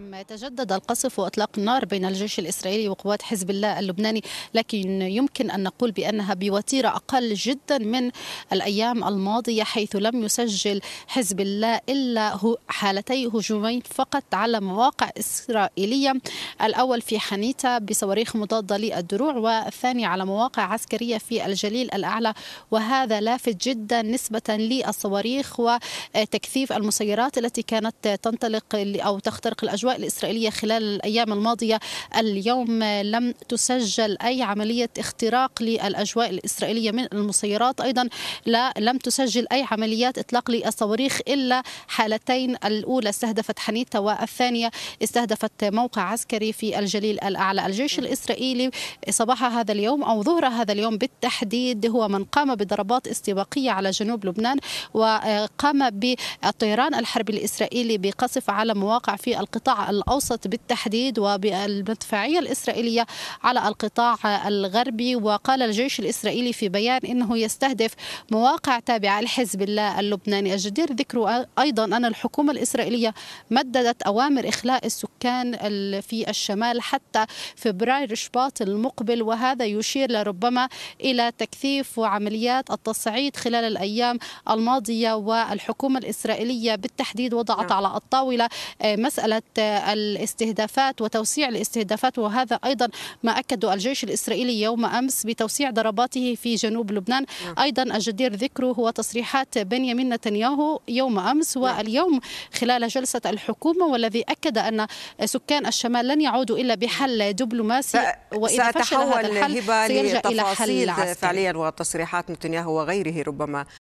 نعم تجدد القصف واطلاق النار بين الجيش الاسرائيلي وقوات حزب الله اللبناني لكن يمكن ان نقول بانها بوتيره اقل جدا من الايام الماضيه حيث لم يسجل حزب الله الا حالتي هجومين فقط على مواقع اسرائيليه الاول في حنيتا بصواريخ مضاده للدروع والثاني على مواقع عسكريه في الجليل الاعلى وهذا لافت جدا نسبه للصواريخ وتكثيف المسيرات التي كانت تنطلق او تخترق الاجواء الأجواء الإسرائيلية خلال الأيام الماضية اليوم لم تسجل أي عملية اختراق للأجواء الإسرائيلية من المسيرات أيضا لا لم تسجل أي عمليات إطلاق للصواريخ إلا حالتين الأولى استهدفت حنيتا والثانية استهدفت موقع عسكري في الجليل الأعلى الجيش الإسرائيلي صباح هذا اليوم أو ظهر هذا اليوم بالتحديد هو من قام بضربات استباقية على جنوب لبنان وقام بالطيران الحربي الإسرائيلي بقصف على مواقع في القطاع الأوسط بالتحديد وبالمدفعية الإسرائيلية على القطاع الغربي وقال الجيش الإسرائيلي في بيان أنه يستهدف مواقع تابعة لحزب الله اللبناني الجدير ذكر أيضا أن الحكومة الإسرائيلية مددت أوامر إخلاء السكان في الشمال حتى فبراير شباط المقبل وهذا يشير لربما إلى تكثيف وعمليات التصعيد خلال الأيام الماضية والحكومة الإسرائيلية بالتحديد وضعت نعم. على الطاولة آه، مسألة الاستهدافات وتوسيع الاستهدافات وهذا أيضا ما اكد الجيش الإسرائيلي يوم أمس بتوسيع ضرباته في جنوب لبنان نعم. أيضا الجدير ذكره هو تصريحات بنيامين نتنياهو يوم أمس نعم. واليوم خلال جلسة الحكومة والذي أكد أن سكان الشمال لن يعودوا إلا بحل دبلوماسي وإذا فشل هذا الحل سيرجع إلى حل عسكري فعليا وتصريحات نتنياهو وغيره ربما